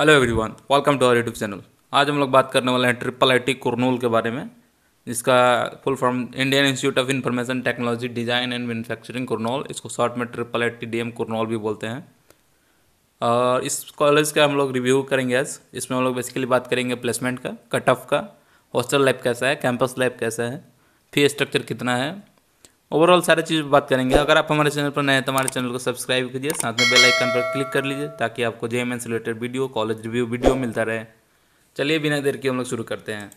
hello everyone welcome to our YouTube channel आज हम लोग बात करने वाले हैं ट्रिपल आई टी कुरनूल के बारे में जिसका full form Indian Institute of Information Technology Design and Manufacturing Kurnool इसको शॉर्ट में triple I T D M भी बोलते हैं और इस कॉलेज का हम लोग रिव्यू करेंगे आज इसमें हम लोग बेसिकली बात करेंगे प्लेसमेंट का कट ऑफ का हॉस्टल लाइफ कैसा है कैंपस लाइफ कैसा है फी स्ट्रक्चर कितना है ओवरऑल सारे चीज़ बात करेंगे अगर आप हमारे चैनल पर नए हैं तो हमारे चैनल को सब्सक्राइब कीजिए साथ में बेल आइकन पर क्लिक कर लीजिए ताकि आपको जे से related video college review video मिलता रहे चलिए बिना देर के हम लोग शुरू करते हैं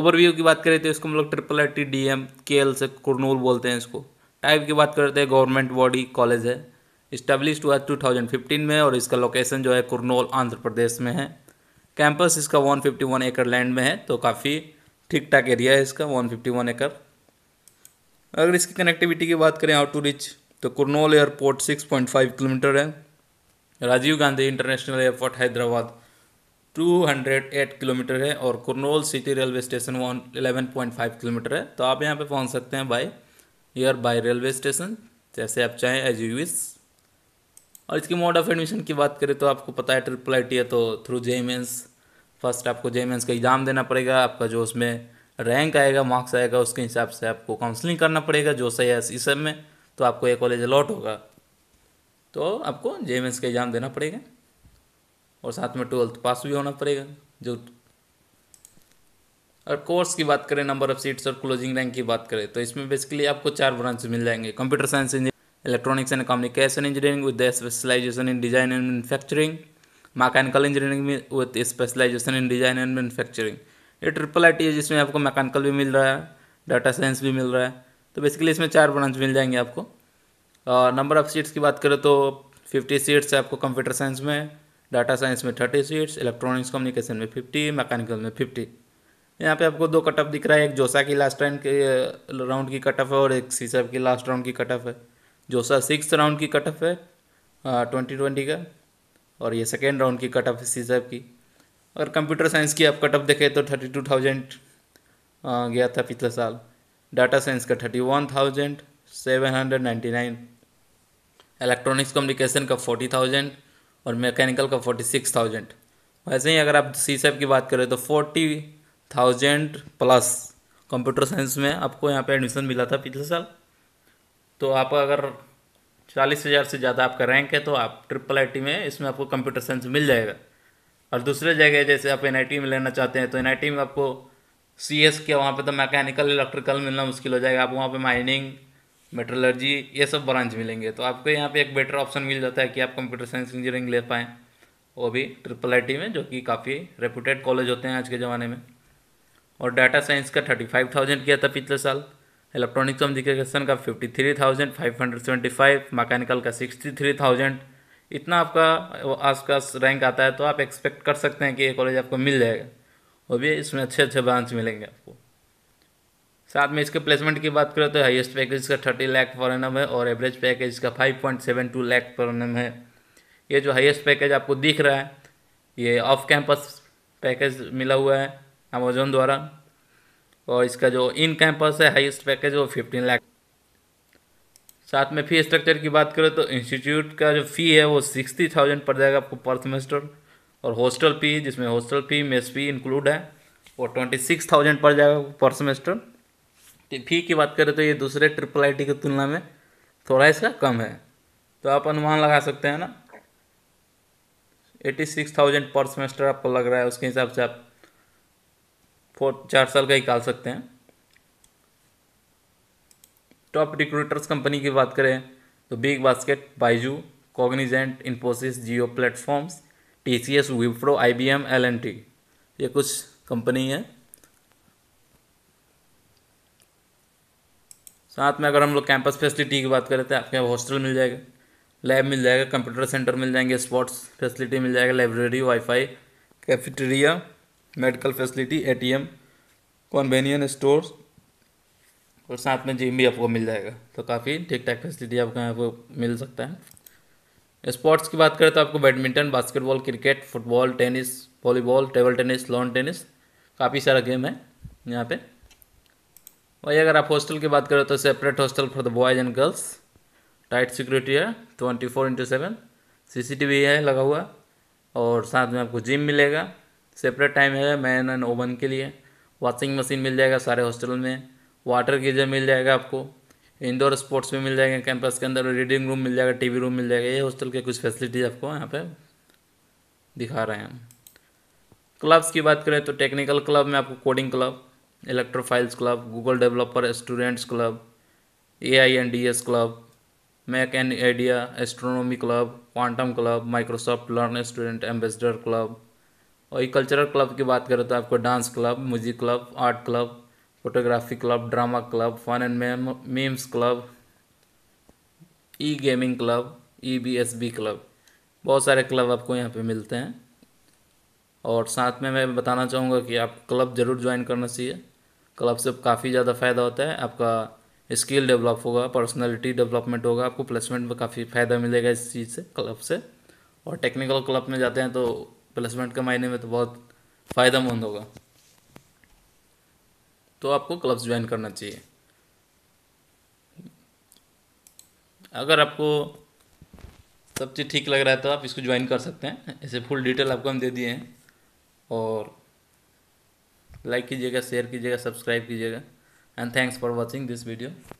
ओवरव्यू की बात करें तो इसको हम लोग triple I T D M K L से कुरनूल बोलते हैं इसको टाइप की बात करते हैं गवर्नमेंट बॉडी कॉलेज है इस्टेब्लिश हुआ फिफ्टीन में और इसका लोकेशन जो है कुरनूल आंध्र प्रदेश में है कैंपस इसका वन एकड़ लैंड में है तो काफ़ी ठीक ठाक एरिया है इसका वन एकड़ अगर इसकी कनेक्टिविटी की बात करें आउट टू रिच तो कुरनौल एयरपोर्ट 6.5 किलोमीटर है Rajiv Gandhi International Airport Hyderabad 208 kilometre है और Kurnool city railway station one 11.5 kilometre है तो आप यहाँ पर पहुँच सकते हैं by air by railway station जैसे आप चाहें एज यू विस और इसकी मोड ऑफ एडमिशन की बात करें तो आपको पता है ट्रिपल आई टी है तो थ्रू जे फर्स्ट आपको जे e का एग्ज़ाम देना पड़ेगा आपका जो उसमें रैंक आएगा मार्क्स आएगा उसके हिसाब से आपको काउंसलिंग करना पड़ेगा जो सही है इस सब में तो आपको ये कॉलेज अलॉट होगा तो आपको जे एम एस का एग्ज़ाम देना पड़ेगा और साथ में ट्वेल्थ पास भी होना पड़ेगा जो और कोर्स की बात करें नंबर ऑफ सीट्स और क्लोजिंग रैंक की बात करें तो इसमें बेसिकली आपको चार ब्रांच मिल जाएंगे computer science engineer electronics and communication engineering with specialisation in design and manufacturing mechanical engineering with specialisation in design and manufacturing ये ट्रिपल आई टी है जिसमें आपको मैकेनिकल भी मिल रहा है डाटा साइंस भी मिल रहा है तो बेसिकली इसमें चार ब्रांच मिल जाएंगे आपको नंबर ऑफ सीट्स की बात करें तो फिफ्टी सीट्स है आपको कंप्यूटर साइंस में डाटा साइंस में थर्टी सीट्स इलेक्ट्रॉनिक्स कम्युनिकेशन में फिफ्टी मैकेनिकल में फिफ्टी यहाँ पे आपको दो कट ऑफ दिख रहा है एक जोसा की लास्ट राउंड के राउंड की कट ऑफ है और एक सीसब की लास्ट राउंड की कट ऑफ है जोसा सिक्स राउंड की कट ऑफ है ट्वेंटी ट्वेंटी का और ये सेकेंड राउंड की कट ऑफ है सीसब की अगर कंप्यूटर साइंस की आप कटअप देखें तो थर्टी टू थाउजेंड गया था पिछले साल डाटा साइंस का thirty one thousand seven hundred ninety nine electronics communication का फोर्टी थाउजेंड और मैकेनिकल का फोर्टी सिक्स थाउजेंड वैसे ही अगर आप सी सेफ की बात करें तो forty thousand plus computer science में आपको यहाँ पे एडमिशन मिला था पिछले साल तो आप अगर चालीस हज़ार से ज़्यादा आपका रैंक है तो आप ट्रिपल आई में इसमें आपको कंप्यूटर साइंस मिल जाएगा और दूसरे जगह जैसे आप एन में लेना चाहते हैं तो एन में आपको सी एस के वहाँ पर तो मैकेनिकल इलेक्ट्रिकल मिलना मुश्किल हो जाएगा आप वहाँ पर माइनिंग मेट्रोलॉजी ये सब ब्रांच मिलेंगे तो आपको यहाँ पे एक बेटर ऑप्शन मिल जाता है कि आप कंप्यूटर साइंस इंजीनियरिंग ले पाएँ वो भी ट्रिपल आई में जो कि काफ़ी रेपूटेड कॉलेज होते हैं आज के ज़माने में और डाटा साइंस का थर्टी फाइव थाउजेंड किया था पिछले साल इलेक्ट्रॉनिक्स कम्युनिकेशन का fifty three thousand five hundred seventy five mechanical का सिक्सटी थ्री थाउजेंड इतना आपका पास रैंक आता है तो आप एक्सपेक्ट कर सकते हैं कि ये कॉलेज आपको मिल जाएगा वो भी इसमें अच्छे अच्छे ब्रांच मिलेंगे आपको साथ में इसके प्लेसमेंट की बात करें तो हाईएस्ट पैकेज का थर्टी लाख पर एन है और एवरेज पैकेज का five point seven two lakh per annum है ये जो हाईएस्ट पैकेज आपको दिख रहा है ये ऑफ कैंपस पैकेज मिला हुआ है अमेजोन द्वारा और इसका जो इन कैंपस है हाइस्ट पैकेज वो फिफ्टीन लैख साथ में फी स्ट्रक्चर की बात करें तो इंस्टीट्यूट का जो फ़ी है वो सिक्सटी थाउजेंड पड़ जाएगा आपको पर सेमेस्टर और हॉस्टल फ़ी जिसमें hostel fee mess fee include है वो ट्वेंटी सिक्स थाउजेंड पड़ जाएगा पर सेमेस्टर फ़ी की बात करें तो ये दूसरे ट्रिपल आई की तुलना में थोड़ा इसका कम है तो आप अनुमान लगा सकते हैं ना eighty six thousand per semester आपको लग रहा है उसके हिसाब से आप फोर चार साल का ही निकाल सकते हैं टॉप रिक्रूटर्स कंपनी की बात करें तो Big Basket Byju Cognizant Infosys Jio platforms T C S Wipro I B M L N T ये कुछ कंपनी है साथ में अगर हम लोग कैंपस फैसिलिटी की बात करें तो आपके यहाँ हॉस्टल मिल जाएगा लैब मिल जाएगा कंप्यूटर सेंटर मिल जाएंगे स्पोर्ट्स फैसिलिटी मिल जाएगा library WiFi cafeteria medical facility ATM tea stores और साथ में जिम भी आपको मिल जाएगा तो काफ़ी ठीक ठाक फैसिलिटी आपको यहाँ पर मिल सकता है स्पोर्ट्स की बात करें तो आपको badminton basketball cricket football tennis volleyball table tennis lawn tennis काफ़ी सारा गेम है यहाँ पे वही अगर आप हॉस्टल की बात करें तो separate hostel for the boys and girls tight security है twenty four into seven C C T V है लगा हुआ और साथ में आपको जिम मिलेगा सेपरेट टाइम है मैन एंड ओवन के लिए वॉशिंग मशीन मिल जाएगा सारे हॉस्टल में वाटर गीजर मिल जाएगा आपको इंडोर स्पोर्ट्स भी मिल जाएंगे कैंपस के अंदर रीडिंग रूम मिल जाएगा टीवी रूम मिल जाएगा ये हॉस्टल के कुछ फैसिलिटीज आपको यहाँ पे दिखा रहे हैं क्लब्स की बात करें तो टेक्निकल क्लब में आपको coding club electrophiles club Google developer students club A I and D S club Mac and idea astronomy club quantum club Microsoft learn student ambassador club और ये कल्चरल क्लब की बात करें तो आपको dance club music club art club photography club drama club fun and mem memes club E gaming club E B S B club बहुत सारे club आपको यहाँ पे मिलते हैं और साथ में मैं बताना चाहूँगा कि आप क्लब ज़रूर ज्वाइन करना चाहिए क्लब से काफ़ी ज़्यादा फ़ायदा होता है आपका स्किल डेवलप होगा पर्सनालिटी डेवलपमेंट होगा आपको प्लेसमेंट में काफ़ी फ़ायदा मिलेगा इस चीज़ से क्लब से और टेक्निकल क्लब में जाते हैं तो प्लेसमेंट के मायने में तो बहुत फ़ायदेमंद होगा तो आपको क्लब्स ज्वाइन करना चाहिए अगर आपको सब चीज़ ठीक लग रहा है तो आप इसको ज्वाइन कर सकते हैं ऐसे फुल डिटेल आपको हम दे दिए हैं और लाइक कीजिएगा शेयर कीजिएगा सब्सक्राइब कीजिएगा and thanks for watching this video